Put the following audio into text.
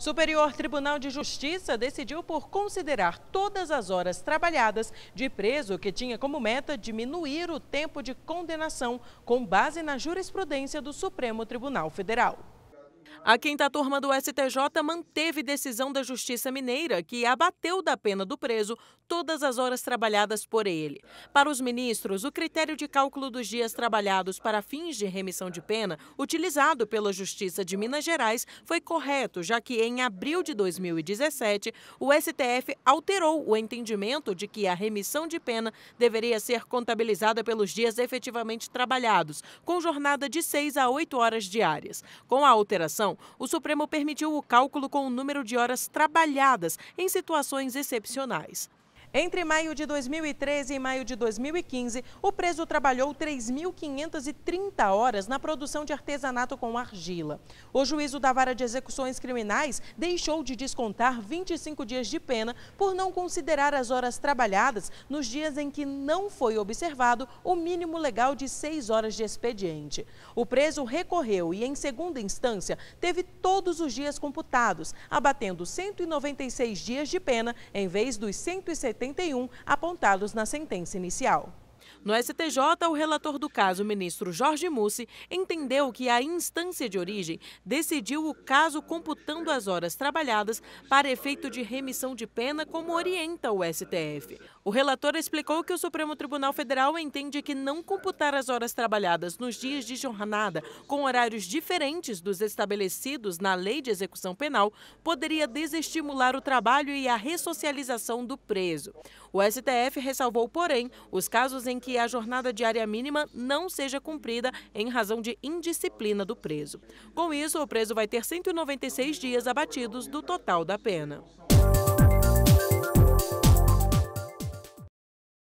Superior Tribunal de Justiça decidiu por considerar todas as horas trabalhadas de preso que tinha como meta diminuir o tempo de condenação com base na jurisprudência do Supremo Tribunal Federal. A quinta turma do STJ manteve decisão da Justiça Mineira que abateu da pena do preso todas as horas trabalhadas por ele. Para os ministros, o critério de cálculo dos dias trabalhados para fins de remissão de pena, utilizado pela Justiça de Minas Gerais, foi correto, já que em abril de 2017, o STF alterou o entendimento de que a remissão de pena deveria ser contabilizada pelos dias efetivamente trabalhados, com jornada de 6 a 8 horas diárias. Com a alteração, o Supremo permitiu o cálculo com o número de horas trabalhadas em situações excepcionais. Entre maio de 2013 e maio de 2015, o preso trabalhou 3.530 horas na produção de artesanato com argila. O juízo da vara de execuções criminais deixou de descontar 25 dias de pena por não considerar as horas trabalhadas nos dias em que não foi observado o mínimo legal de 6 horas de expediente. O preso recorreu e, em segunda instância, teve todos os dias computados, abatendo 196 dias de pena em vez dos 170 71 apontados na sentença inicial. No STJ, o relator do caso, ministro Jorge Mussi, entendeu que a instância de origem decidiu o caso computando as horas trabalhadas para efeito de remissão de pena, como orienta o STF. O relator explicou que o Supremo Tribunal Federal entende que não computar as horas trabalhadas nos dias de jornada com horários diferentes dos estabelecidos na Lei de Execução Penal poderia desestimular o trabalho e a ressocialização do preso. O STF ressalvou, porém, os casos em que a jornada diária mínima não seja cumprida em razão de indisciplina do preso. Com isso, o preso vai ter 196 dias abatidos do total da pena.